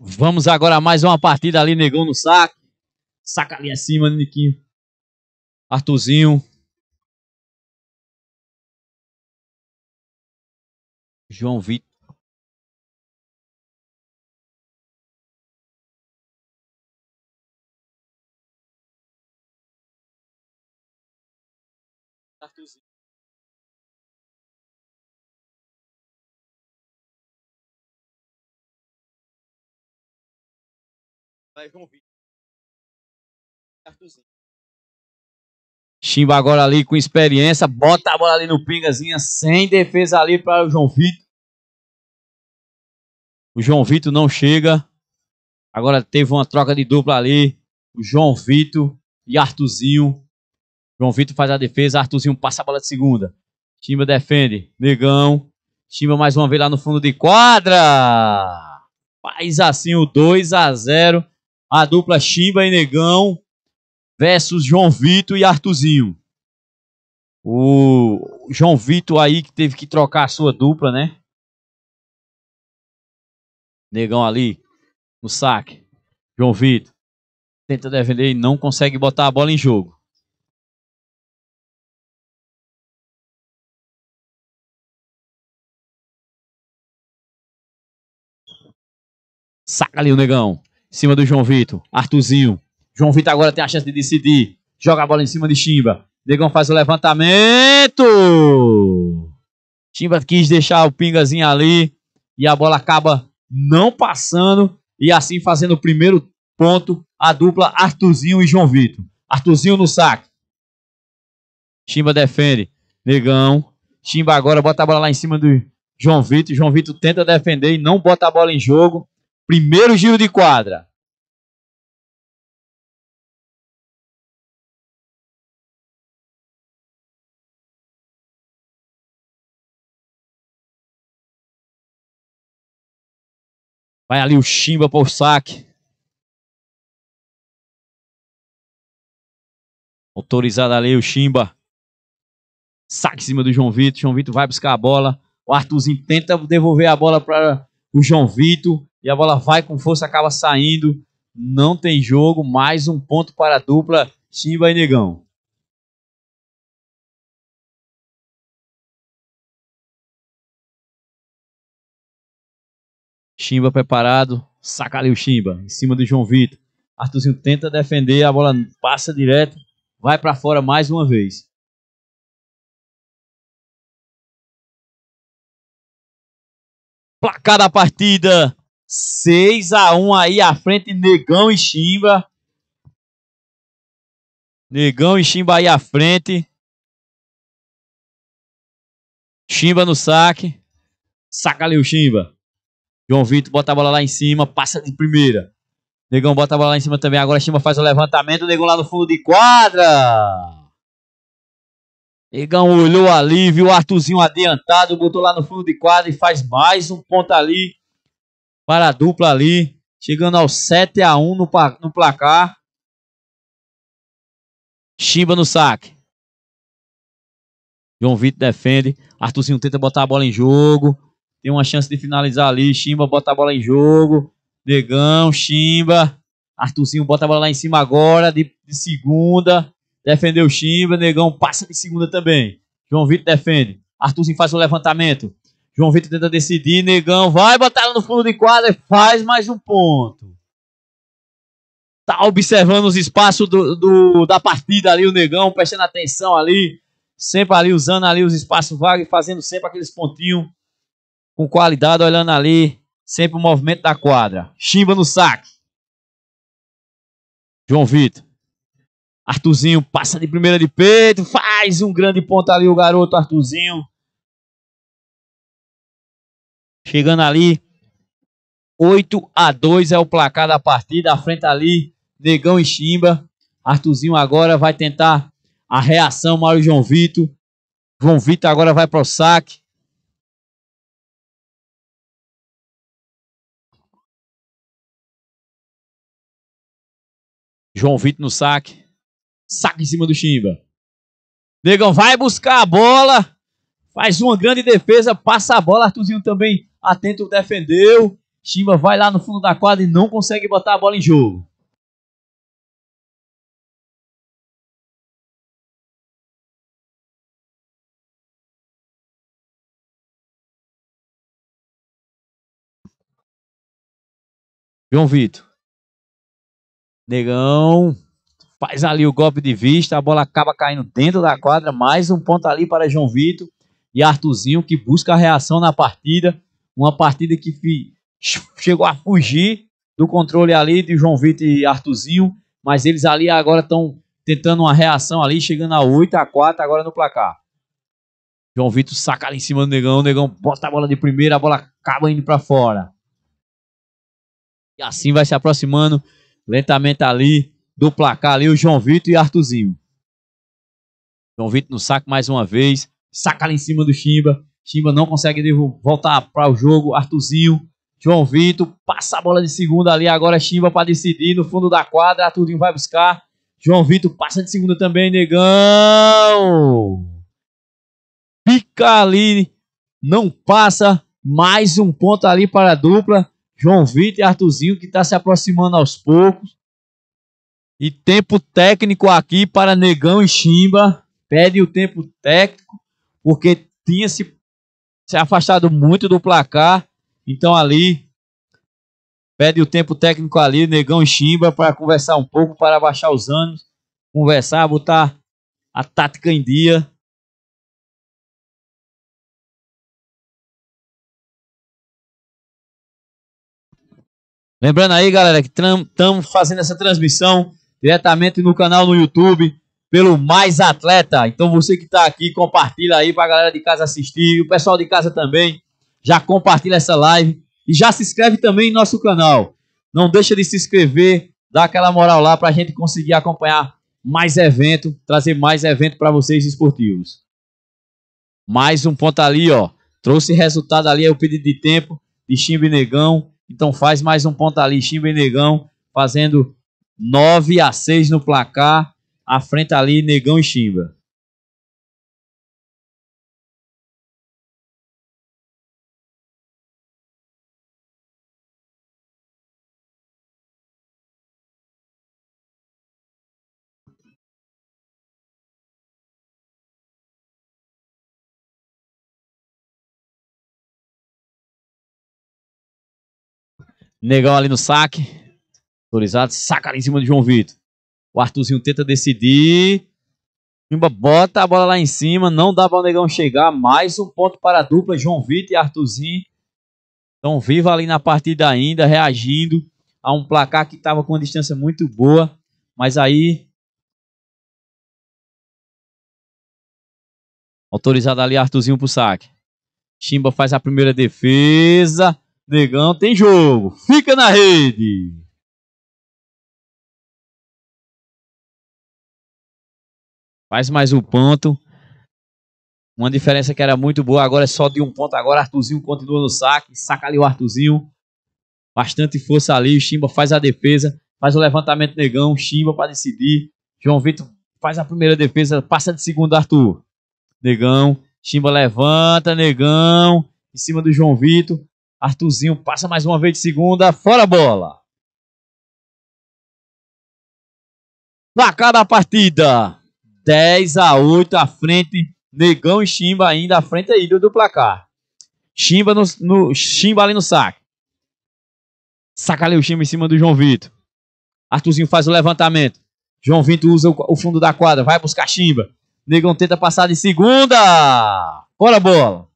Vamos agora a mais uma partida ali, Negão no saque. Saca ali acima, Niquinho. Artuzinho. João Vitor. Artuzinho. Vai Chimba agora ali com experiência, bota a bola ali no pingazinha, sem defesa ali para o João Vitor. O João Vitor não chega. Agora teve uma troca de dupla ali. O João Vitor e Artuzinho. João Vitor faz a defesa, Artuzinho passa a bola de segunda. Chimba defende, negão. Chimba mais uma vez lá no fundo de quadra. Faz assim o 2 a 0 a dupla Chimba e Negão versus João Vitor e Artuzinho. O João Vitor aí que teve que trocar a sua dupla, né? Negão ali no saque. João Vitor tenta defender e não consegue botar a bola em jogo. Saca ali o negão. Em cima do João Vitor. Artuzinho. João Vitor agora tem a chance de decidir. Joga a bola em cima de Chimba. Negão faz o levantamento. Chimba quis deixar o Pingazinho ali. E a bola acaba não passando. E assim fazendo o primeiro ponto. A dupla Artuzinho e João Vitor. Artuzinho no saque. Chimba defende. Negão. Chimba agora bota a bola lá em cima do João Vitor. João Vitor tenta defender e não bota a bola em jogo. Primeiro giro de quadra. Vai ali o Chimba para o saque. Autorizado ali o Chimba. Saque em cima do João Vitor. João Vitor vai buscar a bola. O Arthurzinho tenta devolver a bola para o João Vitor e a bola vai com força, acaba saindo. Não tem jogo, mais um ponto para a dupla Chimba e Negão. Chimba preparado, saca ali o Chimba, em cima do João Vitor. Arthurzinho tenta defender, a bola passa direto, vai para fora mais uma vez. Placar da partida, 6 a 1 aí à frente, Negão e Chimba. Negão e Chimba aí à frente. Chimba no saque. Saca ali o Chimba. João Vitor bota a bola lá em cima, passa de primeira. Negão bota a bola lá em cima também. Agora Chimba faz o levantamento. Negão lá no fundo de quadra. Negão olhou ali, viu o Arthurzinho adiantado, botou lá no fundo de quadra e faz mais um ponto ali para a dupla ali, chegando ao 7 a 1 no, no placar. Chimba no saque. João Vitor defende. Arthurzinho tenta botar a bola em jogo. Tem uma chance de finalizar ali. Chimba bota a bola em jogo. Negão, Chimba. Arthurzinho bota a bola lá em cima agora, de, de segunda. Defendeu Chimba. Negão passa de segunda também. João Vitor defende. Arthurzinho faz o levantamento. João Vitor tenta decidir, negão, vai botar ela no fundo de quadra, faz mais um ponto. Tá observando os espaços do, do, da partida ali, o negão, prestando atenção ali, sempre ali usando ali os espaços vagos, fazendo sempre aqueles pontinhos com qualidade, olhando ali, sempre o movimento da quadra. Chimba no saque. João Vitor. Arthurzinho passa de primeira de peito, faz um grande ponto ali o garoto Arthurzinho. Chegando ali, 8 a 2 é o placar da partida. À frente ali, Negão e Chimba. Arthurzinho agora vai tentar a reação. Mário João Vitor. João Vitor agora vai para o saque. João Vitor no saque. Saque em cima do Chimba. Negão vai buscar a bola faz uma grande defesa, passa a bola, Arthurzinho também atento, defendeu. Chimba vai lá no fundo da quadra e não consegue botar a bola em jogo. João Vitor. Negão. Faz ali o golpe de vista. A bola acaba caindo dentro da quadra. Mais um ponto ali para João Vitor e Arthurzinho que busca a reação na partida. Uma partida que chegou a fugir do controle ali de João Vitor e Arthurzinho, mas eles ali agora estão tentando uma reação ali, chegando a 8 a 4 agora no placar. João Vitor saca ali em cima do Negão, o Negão bota a bola de primeira, a bola acaba indo para fora. E assim vai se aproximando lentamente ali do placar ali o João Vitor e Arthurzinho. João Vitor no saco mais uma vez sacada em cima do Chimba. Chimba não consegue voltar para o jogo. Artuzinho, João Vitor, passa a bola de segunda ali. Agora Chimba é para decidir no fundo da quadra. Artuzinho vai buscar. João Vitor passa de segunda também, negão. Pica ali, não passa. Mais um ponto ali para a dupla. João Vitor e Artuzinho que está se aproximando aos poucos. E tempo técnico aqui para Negão e Chimba. Pede o tempo técnico porque tinha se, se afastado muito do placar. Então ali pede o tempo técnico ali, Negão e Chimba, para conversar um pouco, para baixar os anos, conversar, botar a tática em dia. Lembrando aí, galera, que estamos fazendo essa transmissão diretamente no canal no YouTube, pelo Mais Atleta. Então você que está aqui, compartilha aí para a galera de casa assistir. o pessoal de casa também já compartilha essa live. E já se inscreve também em nosso canal. Não deixa de se inscrever, dá aquela moral lá para a gente conseguir acompanhar mais evento, trazer mais evento para vocês esportivos. Mais um ponto ali, ó. Trouxe resultado ali, é o pedido de tempo de Chimbe Negão. Então faz mais um ponto ali, Chimbe Negão, fazendo 9 a 6 no placar à frente ali Negão e Chimba. Negão ali no saque. Autorizado, saca ali em cima de João Vitor. O Arthurzinho tenta decidir. Pimba bota a bola lá em cima. Não dá para o Negão chegar. Mais um ponto para a dupla. João Vitor e Arthurzinho. Estão vivos ali na partida ainda. Reagindo a um placar que estava com uma distância muito boa. Mas aí Autorizado ali Arthurzinho o saque. Chimba faz a primeira defesa. Negão tem jogo. Fica na rede. Faz mais um ponto. Uma diferença que era muito boa, agora é só de um ponto. Agora Artuzinho continua no saque. Saca ali o Artuzinho. Bastante força ali. O Chimba faz a defesa. Faz o levantamento negão. Chimba para decidir. João Vitor faz a primeira defesa. Passa de segundo, Arthur. Negão. Chimba levanta. Negão. Em cima do João Vitor. Artuzinho passa mais uma vez de segunda. Fora a bola. Placar da partida. 10 a 8 à frente. Negão e Chimba ainda à frente aí do, do placar. Chimba, no, no, Chimba ali no saque. Saca ali o Chimba em cima do João Vitor. Arthurzinho faz o levantamento. João Vitor usa o, o fundo da quadra. Vai buscar Chimba. Negão tenta passar de segunda. Fora bola.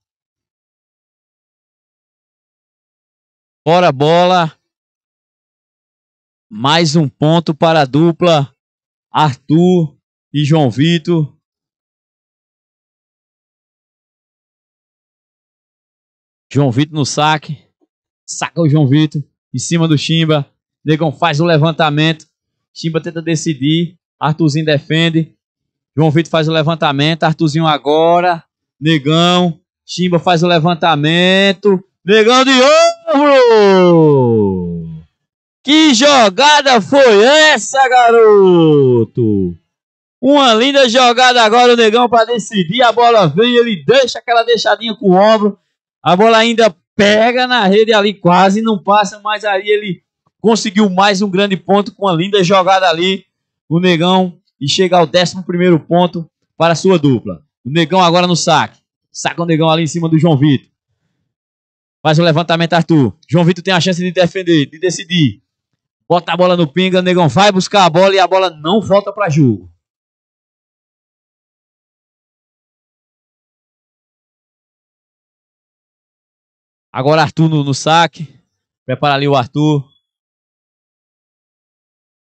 Fora bola. Mais um ponto para a dupla. Arthur e João Vitor. João Vitor no saque. Saca o João Vitor. Em cima do Chimba. Negão faz o levantamento. Chimba tenta decidir. Arthurzinho defende. João Vitor faz o levantamento. Arthurzinho agora. Negão. Chimba faz o levantamento. Negão de ombro! Que jogada foi essa, garoto? Uma linda jogada agora, o Negão para decidir. A bola vem, ele deixa aquela deixadinha com o ombro. A bola ainda pega na rede ali, quase não passa, mas aí ele conseguiu mais um grande ponto com a linda jogada ali. O Negão e chega ao 11 ponto para sua dupla. O Negão agora no saque. Saca o Negão ali em cima do João Vitor. Faz o levantamento, Arthur. João Vitor tem a chance de defender, de decidir. Bota a bola no pinga, o Negão vai buscar a bola e a bola não volta para jogo. Agora Arthur no, no saque. Prepara ali o Arthur.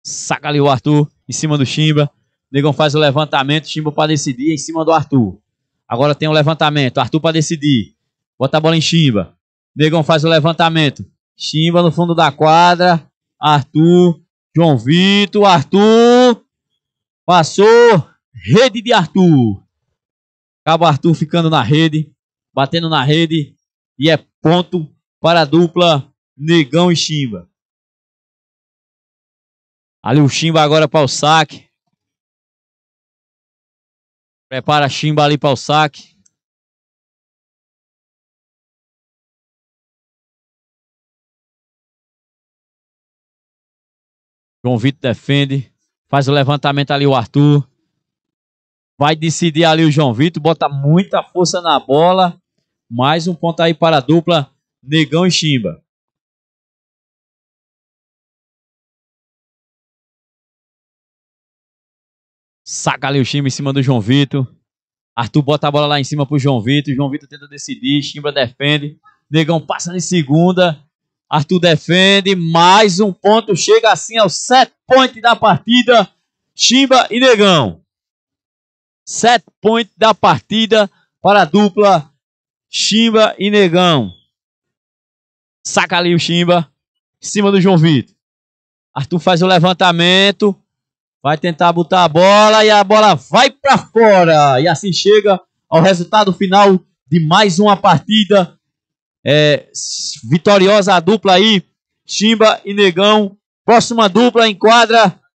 Saca ali o Arthur em cima do Chimba. Negão faz o levantamento, Chimba para decidir em cima do Arthur. Agora tem o um levantamento, Arthur para decidir. Bota a bola em Chimba. Negão faz o levantamento. Chimba no fundo da quadra. Arthur, João Vitor, Arthur. Passou. Rede de Arthur. Acaba Arthur ficando na rede, batendo na rede. E é ponto para a dupla Negão e Chimba. Ali o Chimba agora para o saque. Prepara Chimba ali para o saque. João Vitor defende. Faz o levantamento ali o Arthur. Vai decidir ali o João Vitor. Bota muita força na bola. Mais um ponto aí para a dupla Negão e Chimba. Saca ali o Chimba em cima do João Vitor. Arthur bota a bola lá em cima pro João Vitor. João Vitor tenta decidir. Chimba defende. Negão passa em segunda. Arthur defende. Mais um ponto. Chega assim ao set point da partida. Chimba e Negão. Set point da partida para a dupla Chimba e Negão. Saca ali o Chimba. Em cima do João Vitor. Arthur faz o levantamento. Vai tentar botar a bola e a bola vai para fora. E assim chega ao resultado final de mais uma partida. É, vitoriosa a dupla aí. Chimba e Negão. Próxima dupla enquadra